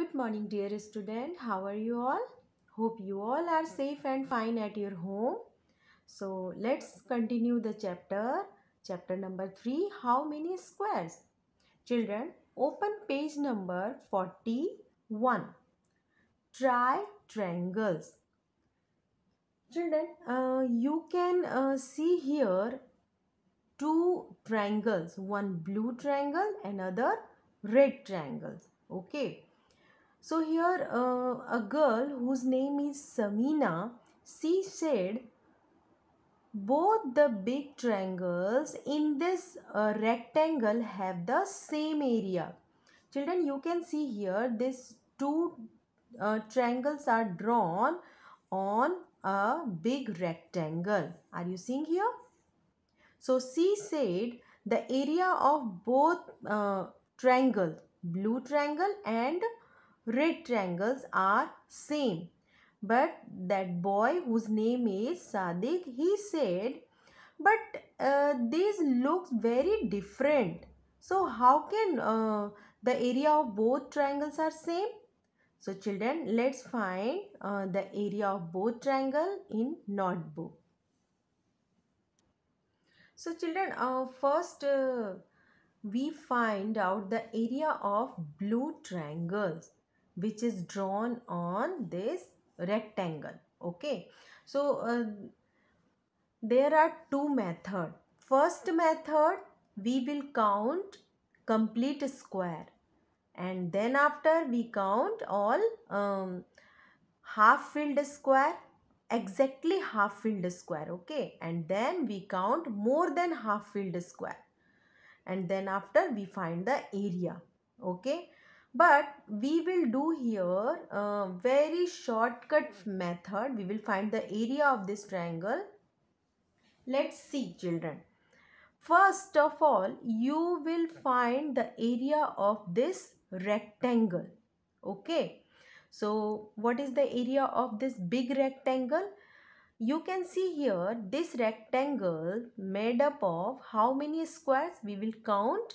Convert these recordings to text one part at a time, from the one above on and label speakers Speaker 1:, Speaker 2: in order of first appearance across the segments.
Speaker 1: Good morning dear student. How are you all? Hope you all are safe and fine at your home. So let's continue the chapter. Chapter number 3. How many squares? Children, open page number 41. Try triangles. Children, uh, you can uh, see here two triangles. One blue triangle, another red triangle. Okay so here uh, a girl whose name is Samina, she said both the big triangles in this uh, rectangle have the same area. Children you can see here these two uh, triangles are drawn on a big rectangle. Are you seeing here? So she said the area of both uh, triangle blue triangle and red triangles are same. But that boy whose name is Sadiq, he said, but uh, these looks very different. So how can uh, the area of both triangles are same? So children, let's find uh, the area of both triangle in notebook. So children, uh, first uh, we find out the area of blue triangles which is drawn on this rectangle okay so uh, there are two method first method we will count complete square and then after we count all um, half filled square exactly half filled square okay and then we count more than half filled square and then after we find the area okay but we will do here a very shortcut method we will find the area of this triangle let's see children first of all you will find the area of this rectangle okay so what is the area of this big rectangle you can see here this rectangle made up of how many squares we will count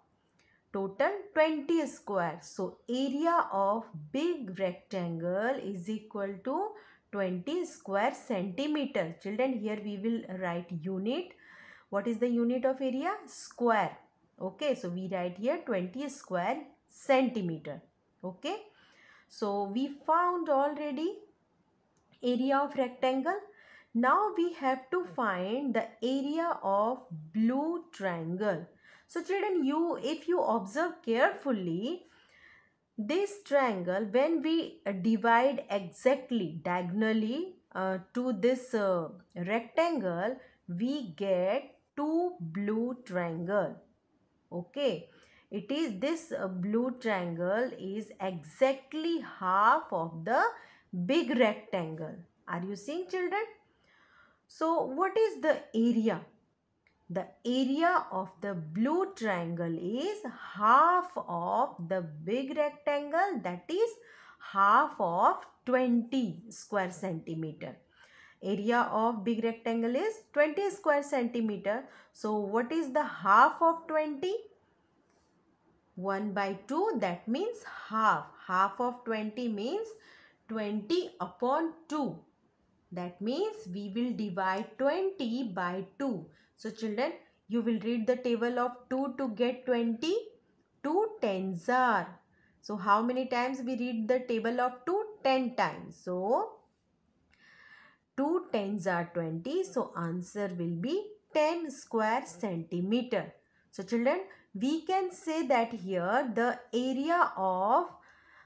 Speaker 1: total 20 square. So area of big rectangle is equal to 20 square centimeter. Children here we will write unit. What is the unit of area? Square. Okay so we write here 20 square centimeter. Okay. So we found already area of rectangle. Now we have to find the area of blue triangle. So children, you if you observe carefully, this triangle when we uh, divide exactly diagonally uh, to this uh, rectangle, we get two blue triangle. Okay it is this uh, blue triangle is exactly half of the big rectangle are you seeing children so what is the area the area of the blue triangle is half of the big rectangle that is half of 20 square centimeter. Area of big rectangle is 20 square centimeter. So what is the half of 20? 1 by 2 that means half. Half of 20 means 20 upon 2. That means we will divide 20 by 2 so children, you will read the table of 2 to get 20. 2 tens are. So how many times we read the table of 2? 10 times. So 2 tens are 20. So answer will be 10 square centimeter. So children, we can say that here the area of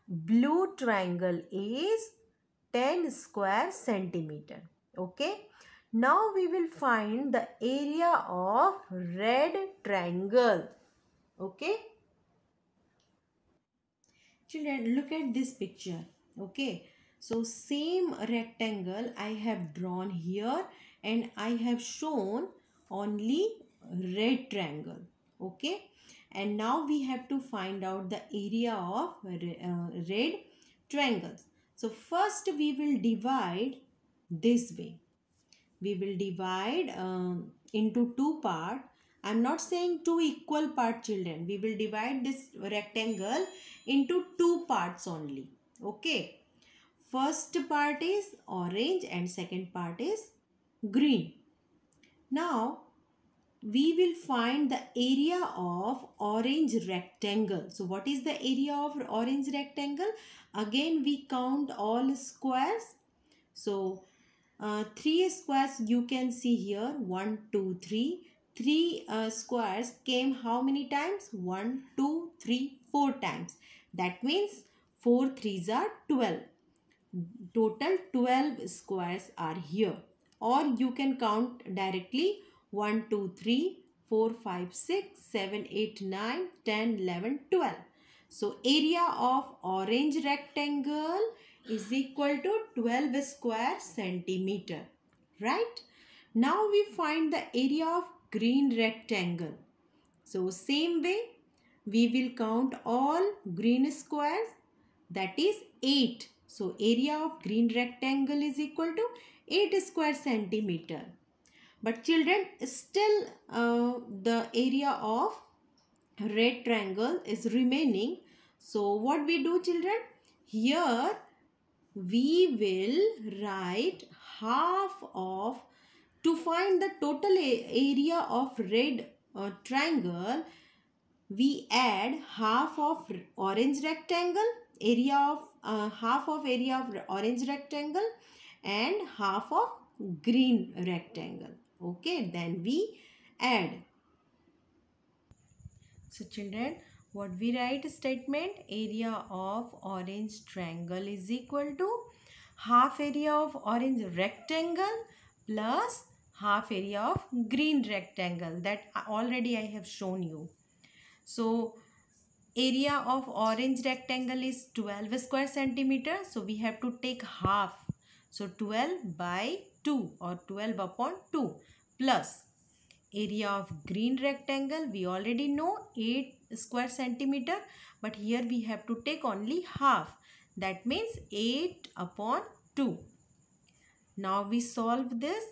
Speaker 1: blue triangle is 10 square centimeter. Okay. Now we will find the area of red triangle. Okay. Children, look at this picture. Okay. So same rectangle I have drawn here and I have shown only red triangle. Okay. And now we have to find out the area of uh, red triangles. So first we will divide this way we will divide um, into two part I'm not saying two equal part children we will divide this rectangle into two parts only okay first part is orange and second part is green now we will find the area of orange rectangle. So what is the area of orange rectangle? Again we count all squares. So uh, 3 squares you can see here 1, 2, 3. 3 uh, squares came how many times? 1, 2, 3, 4 times. That means four threes are 12. Total 12 squares are here. Or you can count directly 1, 2, 3, 4, 5, 6, 7, 8, 9, 10, 11, 12. So area of orange rectangle is equal to 12 square centimeter right now we find the area of green rectangle so same way we will count all green squares that is 8 so area of green rectangle is equal to 8 square centimeter but children still uh, the area of red triangle is remaining so what we do children here we will write half of to find the total area of red uh, triangle we add half of orange rectangle area of uh, half of area of orange rectangle and half of green rectangle okay then we add so children what we write statement area of orange triangle is equal to half area of orange rectangle plus half area of green rectangle that already I have shown you. So area of orange rectangle is 12 square centimeter. So we have to take half. So 12 by 2 or 12 upon 2 plus area of green rectangle we already know 8 square centimeter but here we have to take only half that means 8 upon 2 now we solve this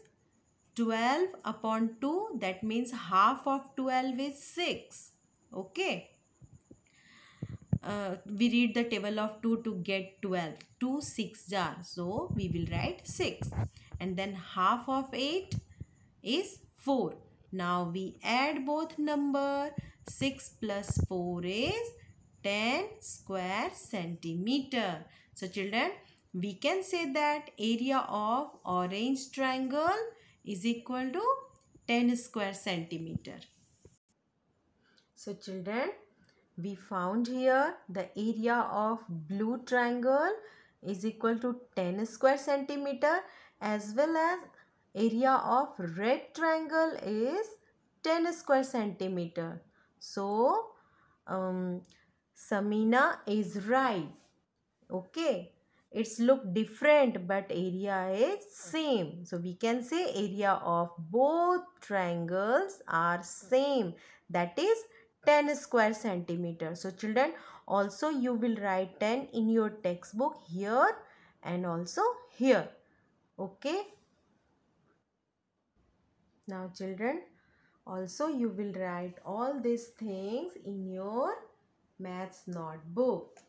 Speaker 1: 12 upon 2 that means half of 12 is 6 okay uh, we read the table of 2 to get 12 2 6 jar so we will write 6 and then half of 8 is 4 now we add both number. 6 plus 4 is 10 square centimeter. So children, we can say that area of orange triangle is equal to 10 square centimeter. So children, we found here the area of blue triangle is equal to 10 square centimeter as well as area of red triangle is 10 square centimeter. So, um, Samina is right. Okay. It's look different but area is same. So, we can say area of both triangles are same. That is 10 square centimeter. So, children also you will write 10 in your textbook here and also here. Okay. Now children, also you will write all these things in your maths notebook.